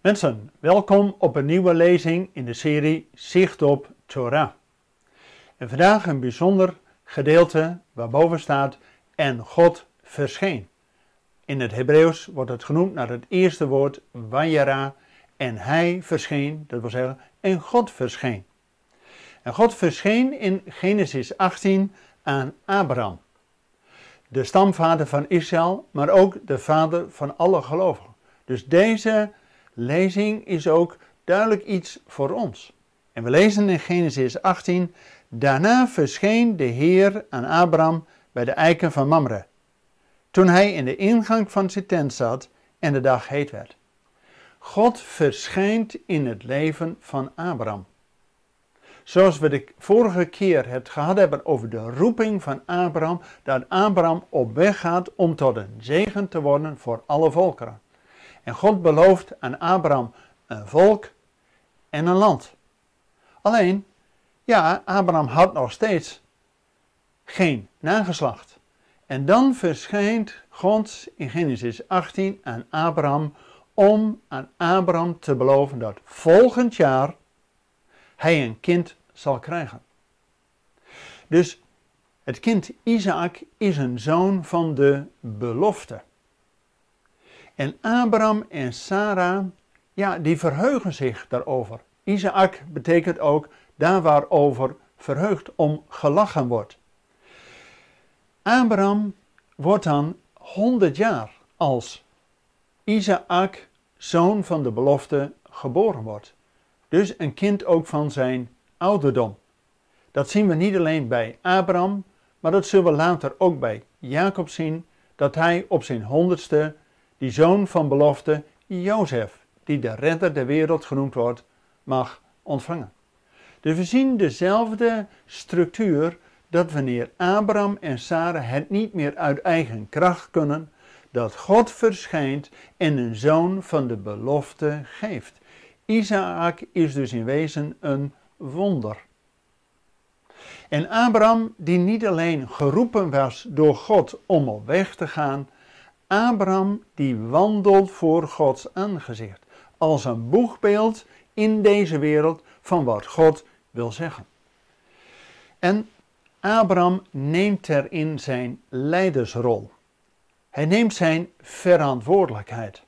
Mensen, welkom op een nieuwe lezing in de serie Zicht op Torah. En vandaag een bijzonder gedeelte waarboven staat en God verscheen. In het Hebreeuws wordt het genoemd naar het eerste woord Wajera en hij verscheen, dat wil zeggen en God verscheen. God verscheen in Genesis 18 aan Abraham, de stamvader van Israël, maar ook de vader van alle gelovigen. Dus deze lezing is ook duidelijk iets voor ons. En we lezen in Genesis 18: Daarna verscheen de Heer aan Abraham bij de eiken van Mamre, toen hij in de ingang van zijn tent zat en de dag heet werd. God verschijnt in het leven van Abraham. Zoals we de vorige keer het gehad hebben over de roeping van Abraham, dat Abraham op weg gaat om tot een zegen te worden voor alle volkeren. En God belooft aan Abraham een volk en een land. Alleen, ja, Abraham had nog steeds geen nageslacht. En dan verschijnt God in Genesis 18 aan Abraham om aan Abraham te beloven dat volgend jaar hij een kind zal krijgen. Dus het kind Isaac is een zoon van de belofte. En Abraham en Sarah, ja, die verheugen zich daarover. Isaac betekent ook daar waarover verheugd om gelachen wordt. Abraham wordt dan 100 jaar als Isaac, zoon van de belofte, geboren wordt. Dus een kind ook van zijn ouderdom. Dat zien we niet alleen bij Abraham, maar dat zullen we later ook bij Jacob zien, dat hij op zijn honderdste, die zoon van belofte, Jozef, die de redder der wereld genoemd wordt, mag ontvangen. Dus we zien dezelfde structuur dat wanneer Abraham en Sarah het niet meer uit eigen kracht kunnen, dat God verschijnt en een zoon van de belofte geeft. Isaac is dus in wezen een wonder. En Abraham, die niet alleen geroepen was door God om op weg te gaan, Abraham die wandelt voor Gods aangezicht, als een boegbeeld in deze wereld van wat God wil zeggen. En Abraham neemt erin zijn leidersrol. Hij neemt zijn verantwoordelijkheid.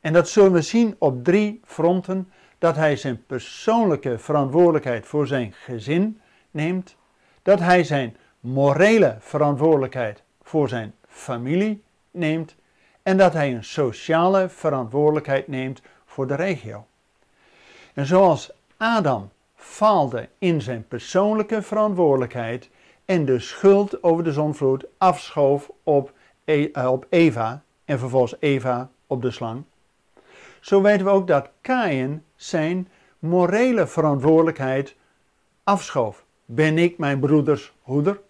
En dat zullen we zien op drie fronten: dat hij zijn persoonlijke verantwoordelijkheid voor zijn gezin neemt, dat hij zijn morele verantwoordelijkheid voor zijn familie neemt en dat hij een sociale verantwoordelijkheid neemt voor de regio. En zoals Adam faalde in zijn persoonlijke verantwoordelijkheid en de schuld over de zonvloed afschoof op, e- eh, Eva en vervolgens Eva op de slang, zo weten we ook dat Kain zijn morele verantwoordelijkheid afschoof. Ben ik mijn broeders hoeder?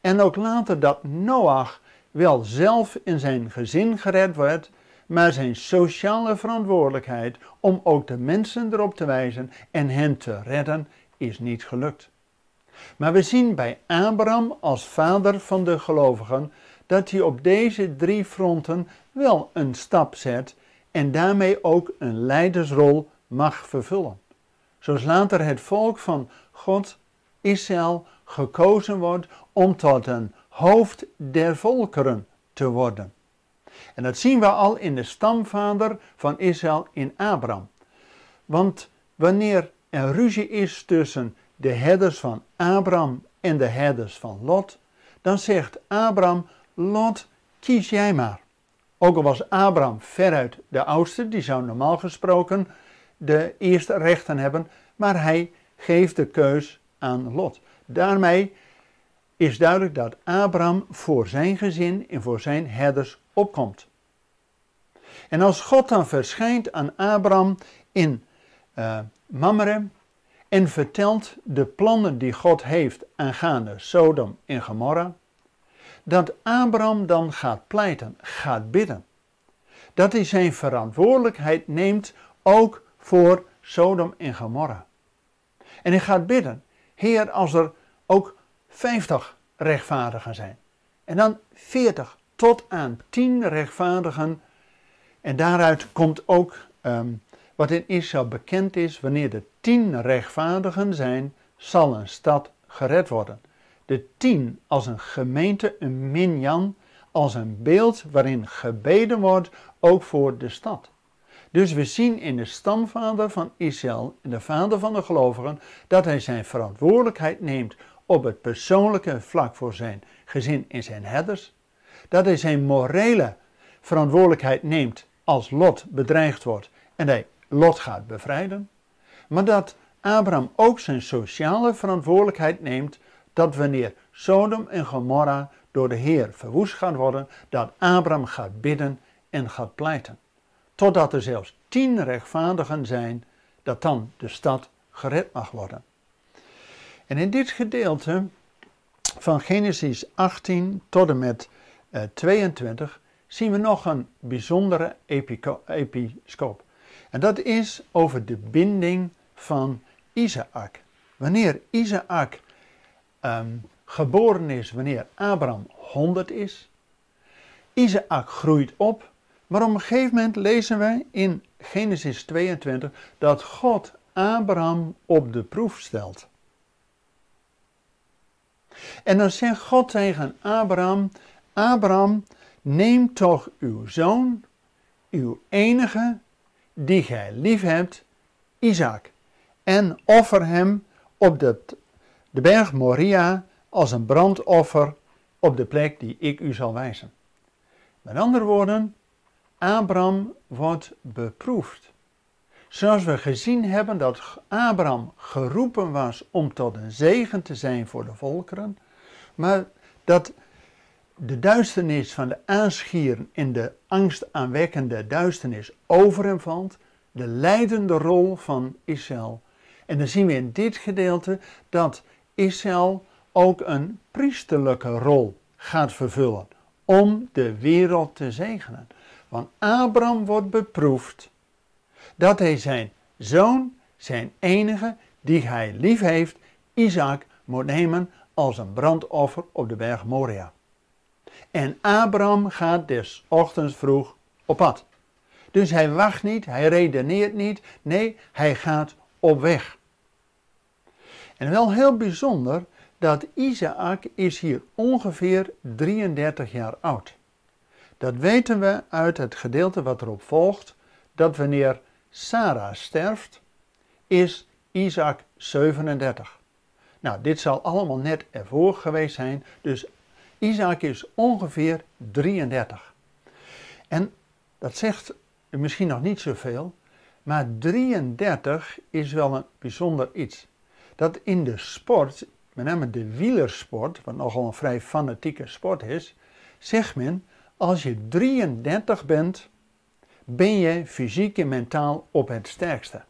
En ook later dat Noach wel zelf in zijn gezin gered werd, maar zijn sociale verantwoordelijkheid om ook de mensen erop te wijzen en hen te redden is niet gelukt. Maar we zien bij Abraham als vader van de gelovigen dat hij op deze drie fronten wel een stap zet en daarmee ook een leidersrol mag vervullen. Zoals later het volk van God, Israël, gekozen wordt om tot een hoofd der volkeren te worden. En dat zien we al in de stamvader van Israël in Abraham. Want wanneer er ruzie is tussen de herders van Abraham en de herders van Lot, dan zegt Abraham: Lot, kies jij maar. Ook al was Abraham veruit de oudste, die zou normaal gesproken de eerste rechten hebben, maar hij geeft de keus aan Lot. Daarmee is duidelijk dat Abraham voor zijn gezin en voor zijn herders opkomt. En als God dan verschijnt aan Abraham in eh, Mamre en vertelt de plannen die God heeft aangaande Sodom en Gomorra, dat Abraham dan gaat pleiten, gaat bidden. Dat hij zijn verantwoordelijkheid neemt ook voor Sodom en Gomorra. En hij gaat bidden, Heer, als er ook 50 rechtvaardigen zijn. En dan 40 tot aan tien rechtvaardigen. En daaruit komt ook ehm, wat in Israël bekend is: wanneer er tien rechtvaardigen zijn, zal een stad gered worden de tien als een gemeente, een minjan, als een beeld waarin gebeden wordt, ook voor de stad. Dus we zien in de stamvader van Israël, de vader van de gelovigen, dat hij zijn verantwoordelijkheid neemt op het persoonlijke vlak voor zijn gezin en zijn herders. Dat hij zijn morele verantwoordelijkheid neemt als Lot bedreigd wordt en hij Lot gaat bevrijden. Maar dat Abraham ook zijn sociale verantwoordelijkheid neemt dat wanneer Sodom en Gomorra door de Heer verwoest gaan worden, dat Abraham gaat bidden en gaat pleiten. Totdat er zelfs tien rechtvaardigen zijn, dat dan de stad gered mag worden. En in dit gedeelte van Genesis 18 tot en met 22 eh, zien we nog een bijzondere episcoop. En dat is over de binding van Isaac. Wanneer Isaac Ehm, geboren is wanneer Abraham 100 is. Isaac groeit op, maar op een gegeven moment lezen wij in Genesis 22 dat God Abraham op de proef stelt. En dan zegt God tegen Abraham: Abraham, neem toch uw zoon, uw enige, die gij liefhebt, Isaac, en offer hem op, dat, de berg Moria als een brandoffer op de plek die ik u zal wijzen. Met andere woorden, Abraham wordt beproefd. Zoals we gezien hebben dat Abraham geroepen was om tot een zegen te zijn voor de volkeren, maar dat de duisternis van de aanschieren en de angstaanwekkende duisternis over hem valt, de leidende rol van Israël. En dan zien we in dit gedeelte dat Israël ook een priesterlijke rol gaat vervullen om de wereld te zegenen. Want Abraham wordt beproefd dat hij zijn zoon, zijn enige, die hij lief heeft, Isaac, moet nemen als een brandoffer op de berg Moria. En Abraham gaat des ochtends vroeg op pad. Dus hij wacht niet, hij redeneert niet, nee, hij gaat op weg. En wel heel bijzonder dat Isaac is hier ongeveer 33 jaar oud. Dat weten we uit het gedeelte wat erop volgt, dat wanneer Sarah sterft, is Isaac 37. Nou, dit zal allemaal net ervoor geweest zijn, dus Isaac is ongeveer 33. En dat zegt misschien nog niet zoveel, maar 33 is wel een bijzonder iets dat in de sport, met name de wielersport, wat nogal een vrij fanatieke sport is, zegt men, als je 33 bent, ben je fysiek en mentaal op het sterkste.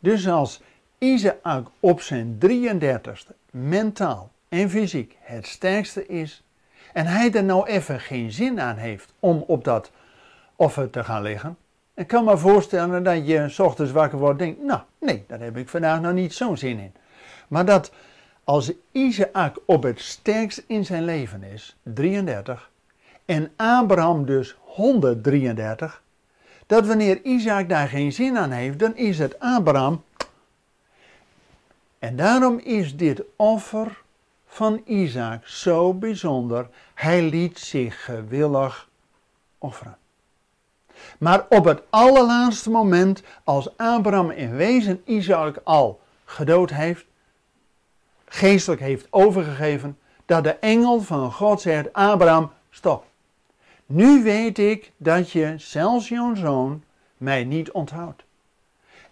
Dus als Isaac op zijn 33ste mentaal en fysiek het sterkste is, en hij er nou even geen zin aan heeft om op dat offer te gaan liggen, ik kan me voorstellen dat je s ochtends wakker wordt en denkt, nou nee, daar heb ik vandaag nog niet zo'n zin in. Maar dat als Isaac op het sterkst in zijn leven is, 33, en Abraham dus 133, dat wanneer Isaac daar geen zin aan heeft, dan is het Abraham. En daarom is dit offer van Isaac zo bijzonder. Hij liet zich gewillig offeren. Maar op het allerlaatste moment, als Abraham in wezen Isaac al gedood heeft, geestelijk heeft overgegeven, dat de engel van God zegt: Abraham, stop. Nu weet ik dat je, zelfs jouw zoon, mij niet onthoudt.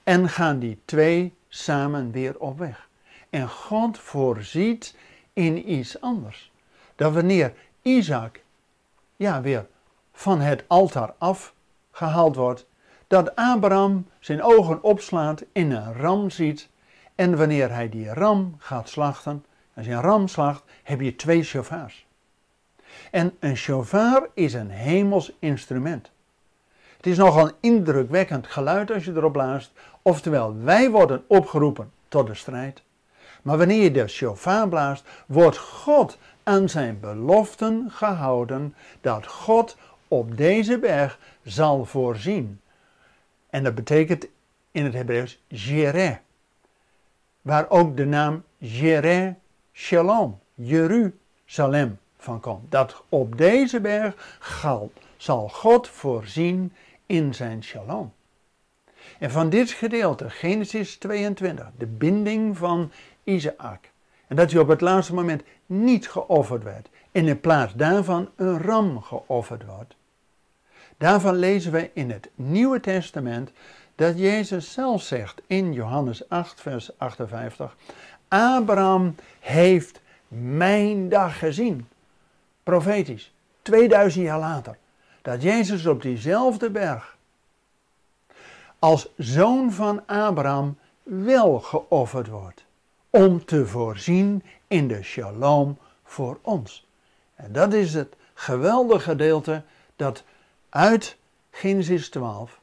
En gaan die twee samen weer op weg. En God voorziet in iets anders. Dat wanneer Isaac ja, weer van het altaar af gehaald wordt, dat Abraham zijn ogen opslaat en een ram ziet. En wanneer hij die ram gaat slachten, als je een ram slacht, heb je twee chauffeurs En een chauffeur is een hemels instrument. Het is nogal indrukwekkend geluid als je erop blaast. Oftewel, wij worden opgeroepen tot de strijd. Maar wanneer je de chauffeur blaast, wordt God aan zijn beloften gehouden dat God op deze berg zal voorzien. En dat betekent in het Hebreeuws Jere. Waar ook de naam Jere Shalom, Jeruzalem van komt. Dat op deze berg zal God voorzien in zijn shalom. En van dit gedeelte, Genesis 22, de binding van Isaac. En dat hij op het laatste moment niet geofferd werd. En in plaats daarvan een ram geofferd wordt. Daarvan lezen we in het Nieuwe Testament dat Jezus zelf zegt in Johannes 8, vers 58: Abraham heeft mijn dag gezien. Profetisch, 2000 jaar later. Dat Jezus op diezelfde berg als zoon van Abraham wel geofferd wordt. Om te voorzien in de shalom voor ons. En dat is het geweldige gedeelte dat uit Genesis 12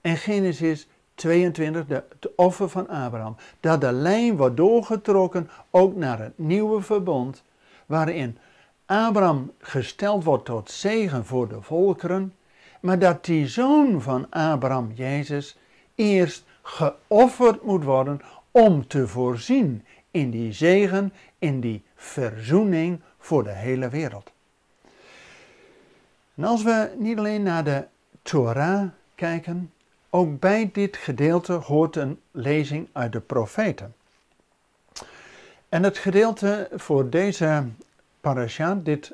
en Genesis 22, de, het offer van Abraham, dat de lijn wordt doorgetrokken ook naar het nieuwe verbond, waarin Abraham gesteld wordt tot zegen voor de volkeren, maar dat die zoon van Abraham, Jezus, eerst geofferd moet worden om te voorzien in die zegen, in die verzoening voor de hele wereld. En als we niet alleen naar de Torah kijken, ook bij dit gedeelte hoort een lezing uit de profeten. En het gedeelte voor deze parasha, dit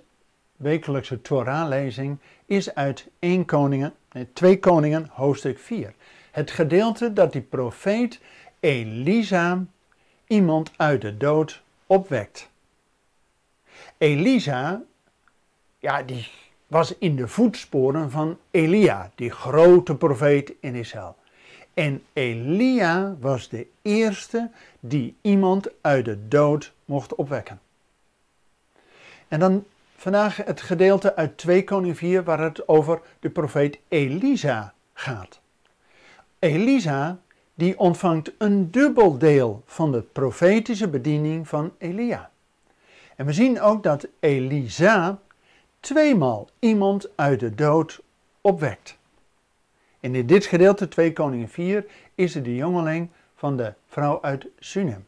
wekelijkse Torah-lezing, is uit 1 Koningen, nee, 2 Koningen, hoofdstuk 4. Het gedeelte dat die profeet Elisa iemand uit de dood opwekt. Elisa, ja, die was in de voetsporen van Elia, die grote profeet in Israël. En Elia was de eerste die iemand uit de dood mocht opwekken. En dan vandaag het gedeelte uit 2 Koning 4 waar het over de profeet Elisa gaat. Elisa die ontvangt een dubbel deel van de profetische bediening van Elia. En we zien ook dat Elisa tweemaal iemand uit de dood opwekt. En in dit gedeelte, 2 Koningen 4, is het de jongeling van de vrouw uit Sunem.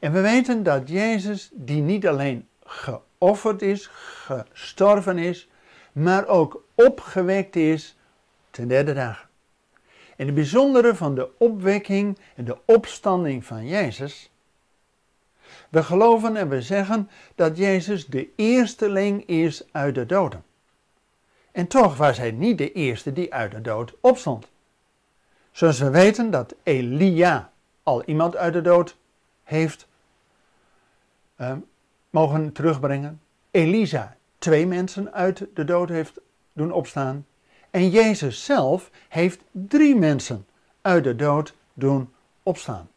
En we weten dat Jezus, die niet alleen geofferd is, gestorven is, maar ook opgewekt is ten derde dag. En het bijzondere van de opwekking en de opstanding van Jezus we geloven en we zeggen dat Jezus de eersteling is uit de doden. En toch was hij niet de eerste die uit de dood opstond. Zoals we weten dat Elia al iemand uit de dood heeft eh, mogen terugbrengen. Elisa twee mensen uit de dood heeft doen opstaan. En Jezus zelf heeft drie mensen uit de dood doen opstaan.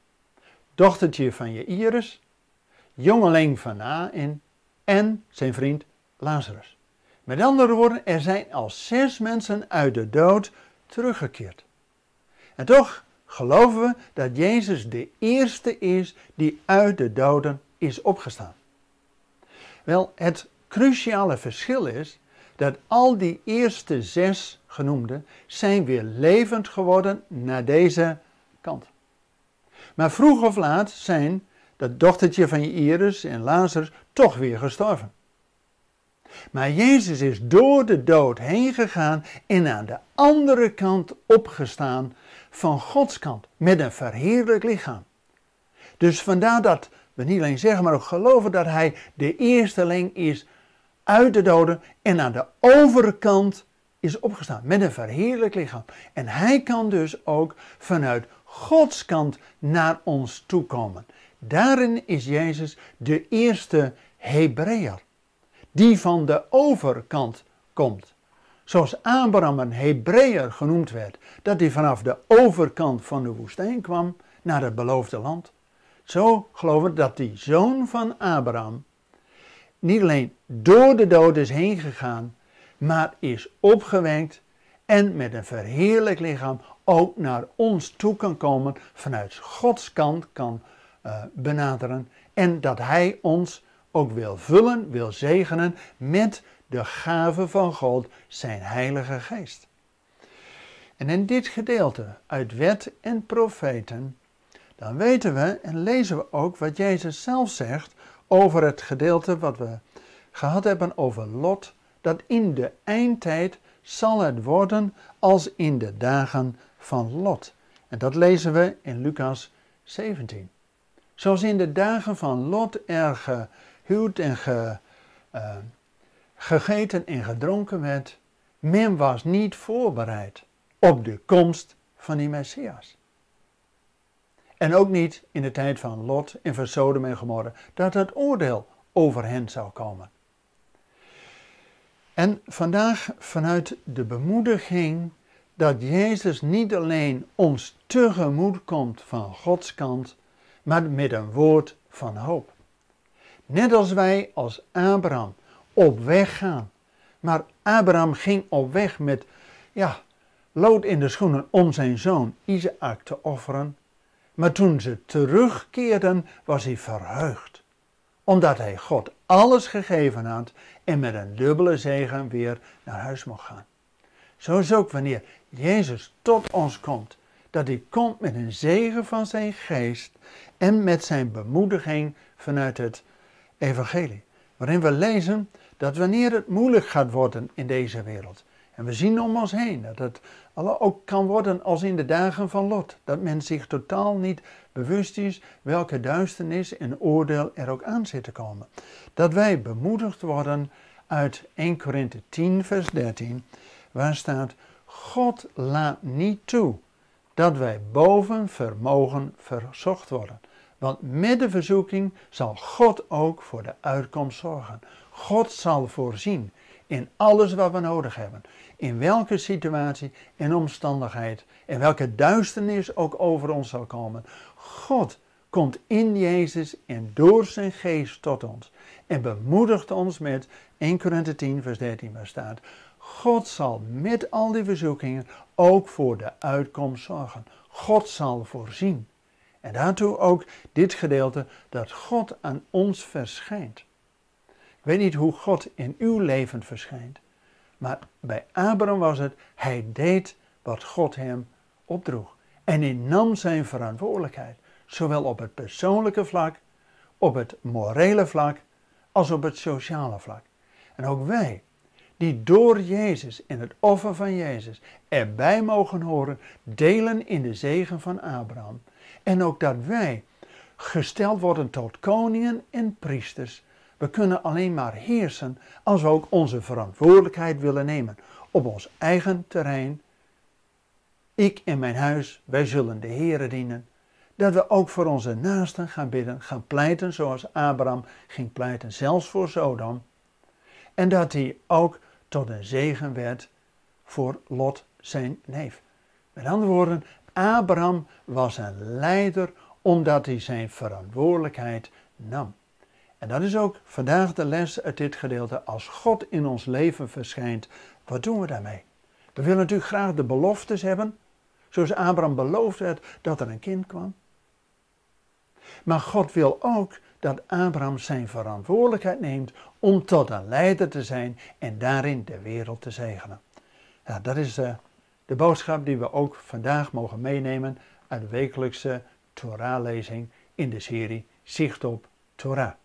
Dochtertje van je iris? jongeling van in en zijn vriend Lazarus. Met andere woorden, er zijn al zes mensen uit de dood teruggekeerd. En toch geloven we dat Jezus de eerste is die uit de doden is opgestaan. Wel, het cruciale verschil is dat al die eerste zes genoemden zijn weer levend geworden naar deze kant. Maar vroeg of laat zijn dat dochtertje van Iris en Lazarus toch weer gestorven. Maar Jezus is door de dood heen gegaan en aan de andere kant opgestaan, van Gods kant, met een verheerlijk lichaam. Dus vandaar dat we niet alleen zeggen, maar ook geloven dat Hij de eersteling is uit de doden en aan de overkant is opgestaan met een verheerlijk lichaam. En Hij kan dus ook vanuit Gods kant naar ons toekomen. Daarin is Jezus de eerste Hebreeër, die van de overkant komt. Zoals Abraham een Hebreeër genoemd werd, dat hij vanaf de overkant van de woestijn kwam naar het beloofde land. Zo geloven we dat die zoon van Abraham niet alleen door de dood is heen gegaan, maar is opgewekt en met een verheerlijk lichaam ook naar ons toe kan komen, vanuit Gods kant kan eh, benaderen. En dat Hij ons ook wil vullen, wil zegenen met de gave van God, zijn Heilige Geest. En in dit gedeelte uit wet en profeten, dan weten we en lezen we ook wat Jezus zelf zegt over het gedeelte wat we gehad hebben over Lot, dat in de eindtijd zal het worden als in de dagen van Lot. En dat lezen we in Lucas 17. Zoals in de dagen van Lot er gehuwd en eh, gegeten en gedronken werd, men was niet voorbereid op de komst van die Messias. En ook niet in de tijd van Lot en van Sodom en Gomorra, dat het oordeel over hen zou komen. En vandaag vanuit de bemoediging dat Jezus niet alleen ons tegemoet komt van Gods kant, maar met een woord van hoop. Net als wij als Abraham op weg gaan. Maar Abraham ging op weg met ja, lood in de schoenen om zijn zoon Isaac te offeren. Maar toen ze terugkeerden, was hij verheugd, omdat hij God alles gegeven had en met een dubbele zegen weer naar huis mocht gaan. Zo is ook wanneer Jezus tot ons komt dat hij komt met een zegen van zijn geest en met zijn bemoediging vanuit het evangelie. Waarin we lezen dat wanneer het moeilijk gaat worden in deze wereld, en we zien om ons heen dat het ook kan worden als in de dagen van Lot, dat men zich totaal niet bewust is welke duisternis en oordeel er ook aan zit te komen. Dat wij bemoedigd worden uit 1 Korinthe 10, vers 13, waar staat: God laat niet toe dat wij boven vermogen verzocht worden. Want met de verzoeking zal God ook voor de uitkomst zorgen. God zal voorzien in alles wat we nodig hebben. In welke situatie en omstandigheid en welke duisternis ook over ons zal komen. God komt in Jezus en door zijn geest tot ons. En bemoedigt ons met 1 Korinthe 10 vers 13 waar staat. God zal met al die verzoekingen ook voor de uitkomst zorgen. God zal voorzien. En daartoe ook dit gedeelte dat God aan ons verschijnt. Ik weet niet hoe God in uw leven verschijnt, maar bij Abraham was het, hij deed wat God hem opdroeg. En hij nam zijn verantwoordelijkheid, zowel op het persoonlijke vlak, op het morele vlak, als op het sociale vlak. En ook wij, die door Jezus en het offer van Jezus erbij mogen horen, delen in de zegen van Abraham. En ook dat wij gesteld worden tot koningen en priesters. We kunnen alleen maar heersen als we ook onze verantwoordelijkheid willen nemen op ons eigen terrein. Ik en mijn huis, wij zullen de Heeren dienen. Dat we ook voor onze naasten gaan bidden, gaan pleiten zoals Abraham ging pleiten, zelfs voor Sodom. En dat hij ook tot een zegen werd voor Lot zijn neef. Met andere woorden, Abraham was een leider omdat hij zijn verantwoordelijkheid nam. En dat is ook vandaag de les uit dit gedeelte. Als God in ons leven verschijnt, wat doen we daarmee? We willen natuurlijk graag de beloftes hebben, zoals Abraham beloofd werd dat er een kind kwam. Maar God wil ook dat Abraham zijn verantwoordelijkheid neemt om tot een leider te zijn en daarin de wereld te zegenen. Ja, dat is de, eh, de boodschap die we ook vandaag mogen meenemen uit de wekelijkse Torah-lezing in de serie Zicht op Torah.